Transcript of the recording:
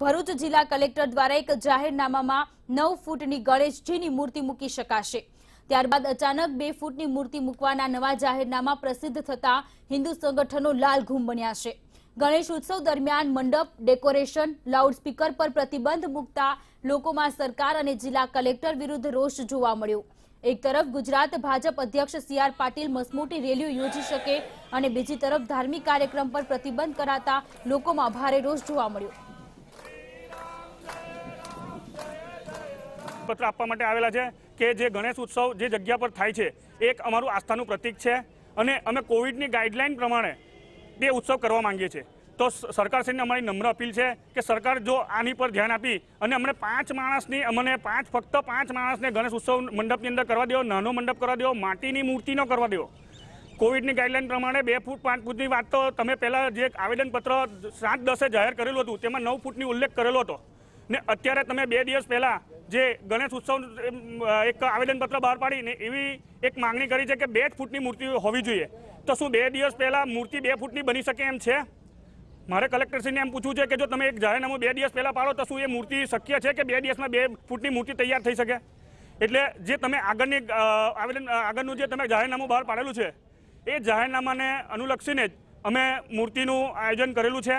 ભરૂચ જિલ્લા કલેક્ટર દ્વારા એક જાહેરનામામાં નવ ફૂટની ગણેશજીની મૂર્તિ મૂકી શકાશે ત્યારબાદ અચાનક બે ફૂટની મૂર્તિ મૂકવાના નવા જાહેરનામા પ્રસિદ્ધ થતા હિન્દુ સંગઠનો લાલઘૂમ બન્યા છે ગણેશ ઉત્સવ દરમિયાન મંડપ ડેકોરેશન લાઉડસ્પીકર પર પ્રતિબંધ મૂકતા લોકોમાં સરકાર અને જિલ્લા કલેક્ટર વિરુદ્ધ રોષ જોવા મળ્યો એક તરફ ગુજરાત ભાજપ અધ્યક્ષ સી આર પાટીલ મસમોટી રેલીઓ યોજી શકે અને બીજી તરફ ધાર્મિક કાર્યક્રમ પર પ્રતિબંધ કરાતા લોકોમાં ભારે રોષ જોવા મળ્યો પત્ર આપવા માટે આવેલા છે કે જે ગણેશ ઉત્સવ જે જગ્યા પર થાય છે એક અમારું આસ્થાનું પ્રતિક છે અને અમે કોવિડની ગાઈડલાઈન પ્રમાણે તે ઉત્સવ કરવા માંગીએ છીએ તો સરકારશ્રીને અમારી નમ્ર અપીલ છે કે સરકાર જો આની પર ધ્યાન આપી અને અમને પાંચ માણસની અમને પાંચ ફક્ત પાંચ માણસને ગણેશ ઉત્સવ મંડપની અંદર કરવા દેવો નાનો મંડપ કરવા દેવો માટીની મૂર્તિનો કરવા દેવો કોવિડની ગાઈડલાઈન પ્રમાણે બે ફૂટ પાંચ ફૂટની વાત તો તમે પહેલાં જે આવેદનપત્ર સાત દસે જાહેર કરેલું હતું તેમાં નવ ફૂટની ઉલ્લેખ કરેલો હતો ને અત્યારે તમે બે દિવસ પહેલાં જે ગણેશ ઉત્સવ એક આવેદનપત્ર બહાર પાડીને એવી એક માંગણી કરી છે કે બે ફૂટની મૂર્તિ હોવી જોઈએ તો શું બે દિવસ પહેલાં મૂર્તિ બે ફૂટની બની શકે એમ છે મારે કલેક્ટરશ્રીને એમ પૂછવું છે કે જો તમે એક જાહેરનામું બે દિવસ પહેલાં પાડો તો શું એ મૂર્તિ શક્ય છે કે બે દિવસમાં બે ફૂટની મૂર્તિ તૈયાર થઈ શકે એટલે જે તમે આગળની આવેદન આગળનું જે તમે જાહેરનામું બહાર પાડેલું છે એ જાહેરનામાને અનુલક્ષીને જ અમે મૂર્તિનું આયોજન કરેલું છે